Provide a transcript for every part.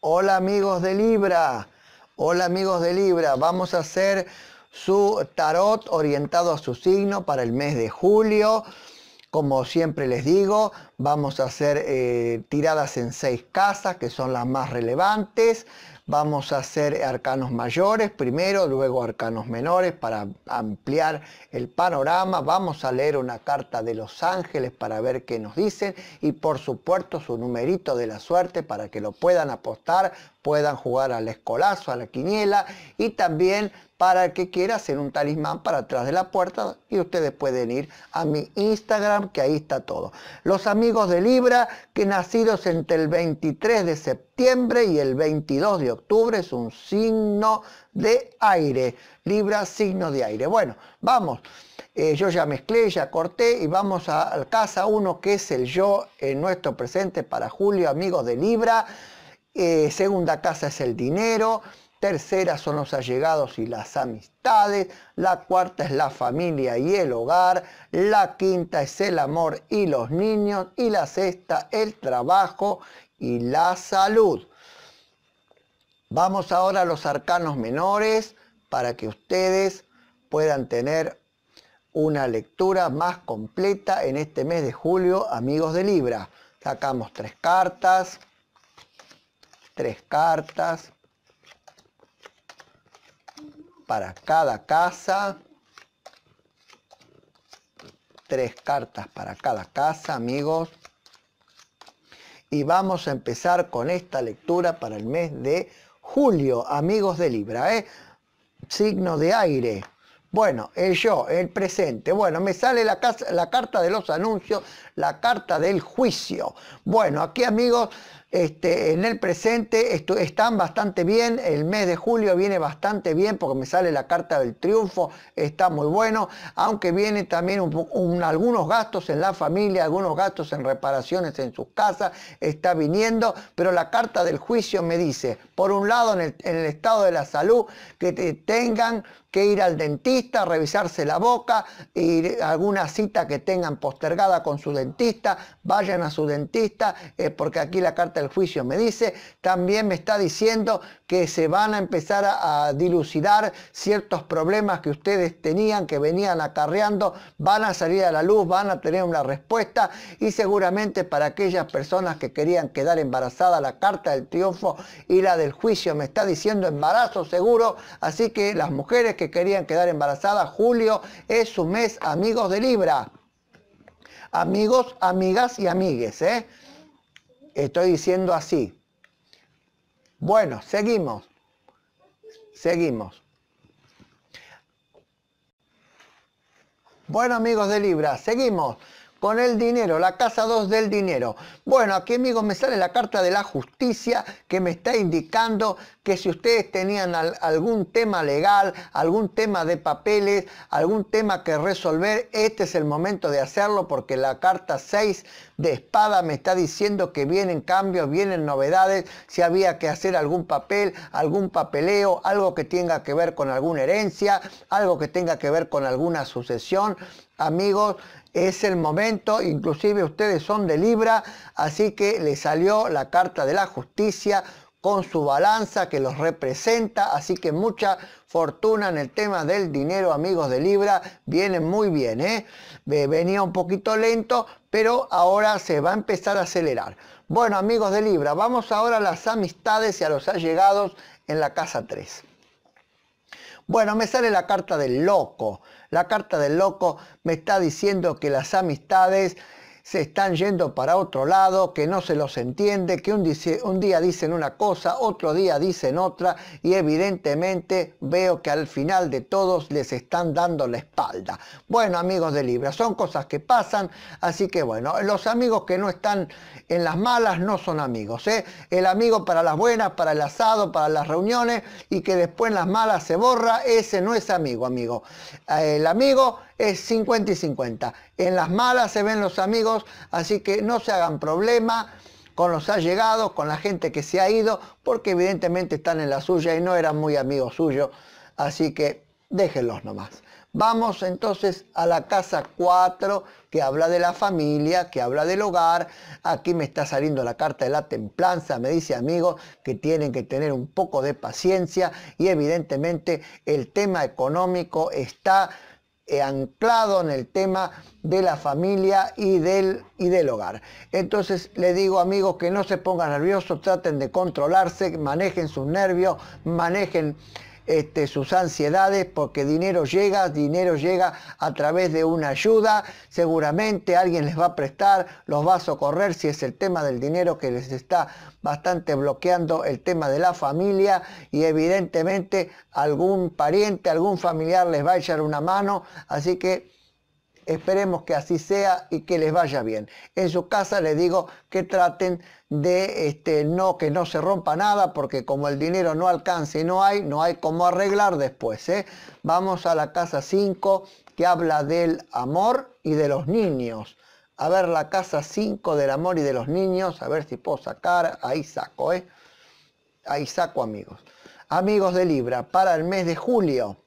Hola amigos de Libra. Hola amigos de Libra. Vamos a hacer su tarot orientado a su signo para el mes de julio. Como siempre les digo, Vamos a hacer eh, tiradas en seis casas, que son las más relevantes. Vamos a hacer arcanos mayores primero, luego arcanos menores para ampliar el panorama. Vamos a leer una carta de los ángeles para ver qué nos dicen. Y por supuesto su numerito de la suerte para que lo puedan apostar, puedan jugar al escolazo, a la quiniela. Y también para el que quiera hacer un talismán para atrás de la puerta. Y ustedes pueden ir a mi Instagram, que ahí está todo. Los amigos amigos de Libra, que nacidos entre el 23 de septiembre y el 22 de octubre es un signo de aire. Libra, signo de aire. Bueno, vamos. Eh, yo ya mezclé, ya corté y vamos a, casa 1 que es el yo en nuestro presente para Julio, amigos de Libra. Eh, segunda casa es el dinero tercera son los allegados y las amistades, la cuarta es la familia y el hogar, la quinta es el amor y los niños y la sexta el trabajo y la salud. Vamos ahora a los arcanos menores para que ustedes puedan tener una lectura más completa en este mes de julio, amigos de Libra. Sacamos tres cartas, tres cartas, para cada casa. Tres cartas para cada casa, amigos. Y vamos a empezar con esta lectura para el mes de julio, amigos de Libra. ¿eh? Signo de aire. Bueno, el yo, el presente. Bueno, me sale la, casa, la, carta de los anuncios, la carta del juicio. Bueno, aquí amigos, este, en el presente están bastante bien, el mes de julio viene bastante bien porque me sale la carta del triunfo, está muy bueno, aunque viene también algunos gastos en la familia, algunos gastos en reparaciones en sus casas, está viniendo, pero la carta del juicio me dice, por un lado en el, estado de la salud, que te tengan que ir al dentista, revisarse la boca, y alguna cita que tengan postergada con su dentista, vayan a su dentista, eh, porque aquí la carta el juicio, me dice. También me está diciendo que se van a empezar a, dilucidar ciertos problemas que ustedes tenían, que venían acarreando, van a salir a la luz, van a tener una respuesta y seguramente para aquellas personas que querían quedar embarazadas, la carta del triunfo y la del juicio me está diciendo embarazo seguro, así que las mujeres que querían quedar embarazadas, julio es su mes, amigos de Libra amigos, amigas y amigues. ¿eh? estoy diciendo así. Bueno, seguimos. Seguimos. Bueno, amigos de Libra, seguimos con el dinero, la casa 2 del dinero. Bueno, aquí amigos me sale la carta de la justicia que me está indicando que si ustedes tenían algún tema legal, algún tema de papeles, algún tema que resolver, este es el momento de hacerlo porque la carta 6 de espada me está diciendo que vienen cambios, vienen novedades, si había que hacer algún papel, algún papeleo, algo que tenga que ver con alguna herencia, algo que tenga que ver con alguna sucesión. Amigos, es el momento, inclusive ustedes son de Libra, así que le salió la carta de la justicia con su balanza que los representa, así que mucha fortuna en el tema del dinero, amigos de Libra, viene muy bien. ¿eh? Venía un poquito lento, pero ahora se va a empezar a acelerar. Bueno, amigos de Libra, vamos ahora a las amistades y a los allegados en la casa 3. Bueno, me sale la carta del loco. La carta del loco me está diciendo que las amistades se están yendo para otro lado, que no se los entiende, que un, un, día dicen una cosa, otro día dicen otra y evidentemente veo que al final de todos les están dando la espalda. Bueno amigos de Libra, son cosas que pasan, así que bueno, los amigos que no están en las malas no son amigos. ¿eh? El amigo para las buenas, para el asado, para las reuniones y que después en las malas se borra, ese no es amigo, amigo. Eh, el amigo es 50 y 50. En las malas se ven los amigos, así que no se hagan problema con los allegados, con la gente que se ha ido, porque evidentemente están en la suya y no eran muy amigos suyos, así que déjenlos nomás. Vamos entonces a la casa 4 que habla de la familia, que habla del hogar. Aquí me está saliendo la carta de la templanza, me dice amigo que tienen que tener un poco de paciencia y evidentemente el tema económico está eh, anclado en el tema de la familia y del, y del hogar. Entonces le digo amigos que no se pongan nerviosos, traten de controlarse, manejen sus nervios, manejen este, sus ansiedades porque dinero llega, dinero llega a través de una ayuda, seguramente alguien les va a prestar, los va a socorrer si es el tema del dinero que les está bastante bloqueando el tema de la familia y evidentemente algún pariente, algún familiar les va a echar una mano, así que Esperemos que así sea y que les vaya bien. En su casa les digo que traten de este, no, que no se rompa nada, porque como el dinero no alcanza y no hay, no hay cómo arreglar después. ¿eh? Vamos a la casa 5 que habla del amor y de los niños. A ver la casa 5 del amor y de los niños, a ver si puedo sacar, ahí saco, ¿eh? Ahí saco amigos. Amigos de Libra, para el mes de julio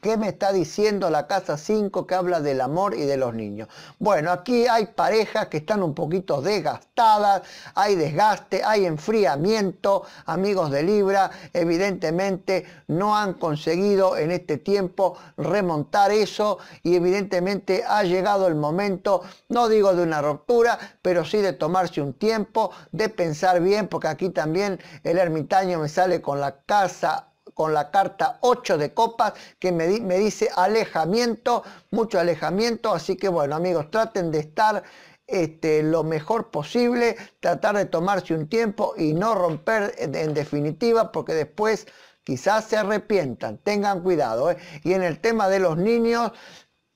¿Qué me está diciendo la casa 5 que habla del amor y de los niños? Bueno, aquí hay parejas que están un poquito desgastadas, hay desgaste, hay enfriamiento, amigos de Libra, evidentemente no han conseguido en este tiempo remontar eso y evidentemente ha llegado el momento, no digo de una ruptura, pero sí de tomarse un tiempo, de pensar bien, porque aquí también el ermitaño me sale con la casa con la carta 8 de copas que me, dice alejamiento, mucho alejamiento. Así que bueno amigos, traten de estar este, lo mejor posible, tratar de tomarse un tiempo y no romper en, definitiva porque después quizás se arrepientan, tengan cuidado. ¿eh? Y en el tema de los niños,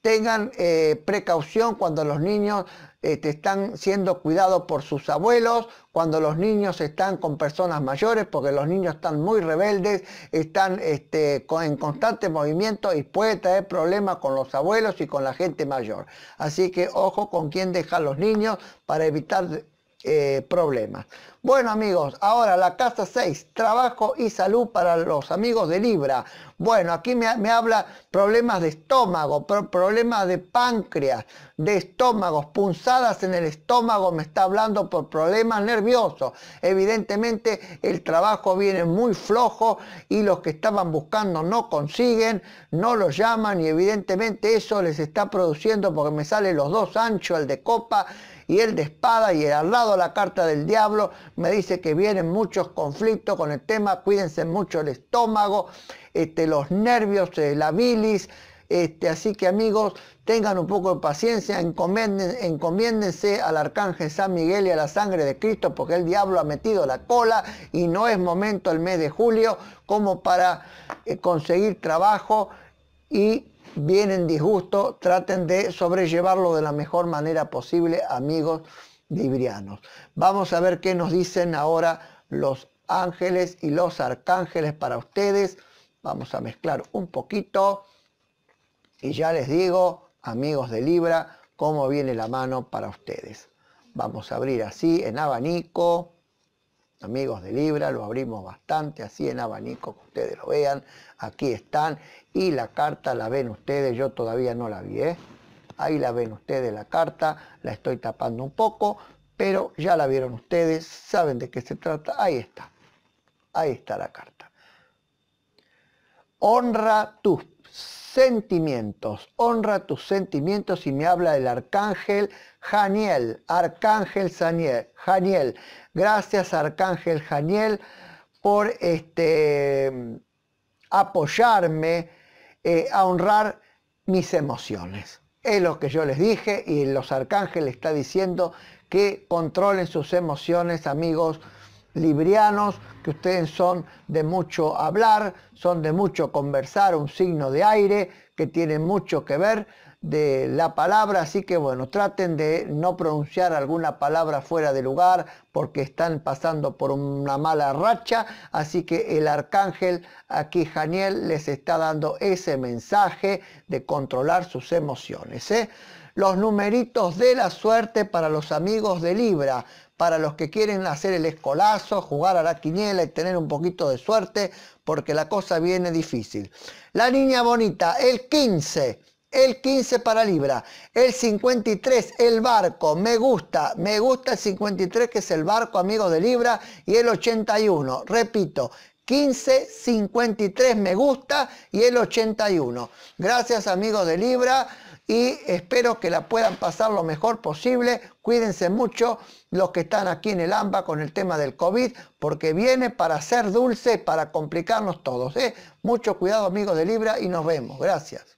tengan eh, precaución cuando los niños este, están siendo cuidados por sus abuelos, cuando los niños están con personas mayores, porque los niños están muy rebeldes, están este, en constante movimiento y puede traer problemas con los abuelos y con la gente mayor. Así que ojo con quién dejar los niños para evitar eh, problemas. Bueno amigos, ahora la casa 6, trabajo y salud para los amigos de Libra. Bueno, aquí me, habla problemas de estómago, problemas de páncreas, de estómagos, punzadas en el estómago, me está hablando por problemas nerviosos. Evidentemente el trabajo viene muy flojo y los que estaban buscando no consiguen, no los llaman y evidentemente eso les está produciendo porque me sale los dos anchos, el de copa y el de espada y al lado la carta del diablo me dice que vienen muchos conflictos con el tema, cuídense mucho el estómago, este, los nervios, eh, la bilis, este, así que amigos, tengan un poco de paciencia, encomiéndense al arcángel San Miguel y a la sangre de Cristo, porque el diablo ha metido la cola y no es momento el mes de julio como para eh, conseguir trabajo y vienen disgusto, traten de sobrellevarlo de la mejor manera posible, amigos librianos. Vamos a ver qué nos dicen ahora los ángeles y los arcángeles para ustedes. Vamos a mezclar un poquito y ya les digo, amigos de Libra, cómo viene la mano para ustedes. Vamos a abrir así en abanico amigos de Libra, lo abrimos bastante, así en abanico que ustedes lo vean. Aquí están y la carta la ven ustedes, yo todavía no la vi, ¿eh? Ahí la ven ustedes la carta, la estoy tapando un poco, pero ya la vieron ustedes, saben de qué se trata, ahí está. Ahí está la carta. Honra tus sentimientos, honra tus sentimientos y me habla el arcángel Janiel, arcángel Janiel. Gracias arcángel Janiel por este, apoyarme eh, a honrar mis emociones. Es lo que yo les dije y los arcángeles está diciendo que controlen sus emociones, amigos, librianos, que ustedes son de mucho hablar, son de mucho conversar, un signo de aire que tiene mucho que ver de la palabra, así que bueno, traten de no pronunciar alguna palabra fuera de lugar porque están pasando por una mala racha, así que el arcángel aquí Janiel les está dando ese mensaje de controlar sus emociones. ¿eh? Los numeritos de la suerte para los amigos de Libra, para los que quieren hacer el escolazo, jugar a la quiniela y tener un poquito de suerte, porque la cosa viene difícil. La niña bonita, el 15 el 15 para Libra, el 53 el barco, me gusta, me gusta el 53 que es el barco amigo de Libra y el 81, repito. 15, 53 me gusta y el 81. Gracias amigo de Libra y espero que la puedan pasar lo mejor posible. Cuídense mucho los que están aquí en el AMBA con el tema del COVID, porque viene para ser dulce, para complicarnos todos. ¿eh? Mucho cuidado amigos de Libra y nos vemos. Gracias.